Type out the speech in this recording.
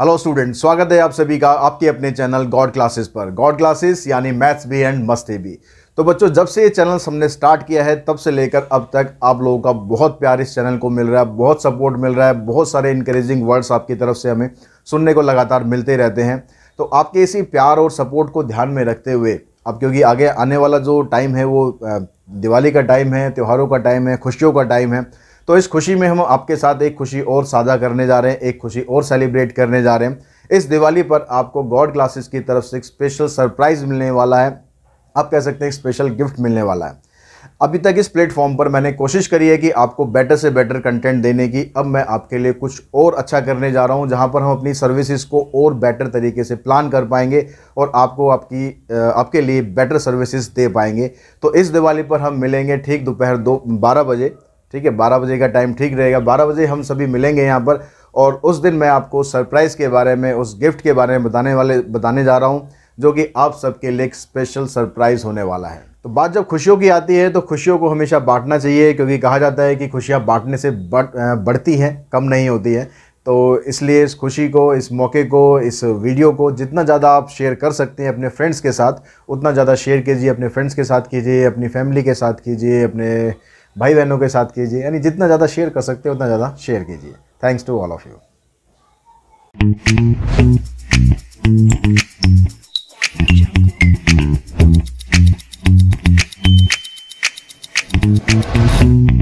hello student स्वागत है आप सभी का आपके अपने चैनल गॉड क्लासेस पर गॉड क्लासेस यानी मैथ्स भी एंड मस्ती भी तो बच्चों जब से ये चैनल हमने स्टार्ट किया है तब से लेकर अब तक आप लोगों का बहुत प्यार इस चैनल को मिल रहा है बहुत सपोर्ट मिल रहा है बहुत सारे इंकरेजिंग वर्ड्स आपकी तरफ से हमें सुनने को लगातार मिलते रहते हैं तो आपके इसी प्यार और सपोर्ट को ध्यान में रखते हुए अब क्योंकि आगे आने वाला जो टाइम है वो दिवाली का टाइम है त्यौहारों का टाइम है खुशियों का टाइम है तो इस खुशी में हम आपके साथ एक खुशी और साझा करने जा रहे हैं एक खुशी और सेलिब्रेट करने जा रहे हैं इस दिवाली पर आपको गॉड क्लासेस की तरफ से एक स्पेशल सरप्राइज़ मिलने वाला है आप कह सकते हैं स्पेशल गिफ्ट मिलने वाला है अभी तक इस प्लेटफॉर्म पर मैंने कोशिश करी है कि आपको बेटर से बेटर कंटेंट देने की अब मैं आपके लिए कुछ और अच्छा करने जा रहा हूं जहां पर हम अपनी सर्विसेज को और बेटर तरीके से प्लान कर पाएंगे और आपको आपकी आपके लिए बेटर सर्विसेज दे पाएंगे तो इस दिवाली पर हम मिलेंगे ठीक दोपहर दो बारह बजे ठीक है बारह बजे का टाइम ठीक रहेगा बारह बजे हम सभी मिलेंगे यहाँ पर और उस दिन मैं आपको सरप्राइज़ के बारे में उस गिफ्ट के बारे में बताने वाले बताने जा रहा हूँ जो कि आप सबके लिए एक स्पेशल सरप्राइज़ होने वाला है तो बात जब खुशियों की आती है तो खुशियों को हमेशा बांटना चाहिए क्योंकि कहा जाता है कि खुशियाँ बांटने से बढ़ बढ़ती हैं कम नहीं होती है तो इसलिए इस खुशी को इस मौके को इस वीडियो को जितना ज़्यादा आप शेयर कर सकते हैं अपने फ्रेंड्स के साथ उतना ज़्यादा शेयर कीजिए अपने फ्रेंड्स के साथ कीजिए अपनी फैमिली के साथ कीजिए अपने भाई बहनों के साथ कीजिए यानी जितना ज़्यादा शेयर कर सकते हैं उतना ज़्यादा शेयर कीजिए thanks to all of you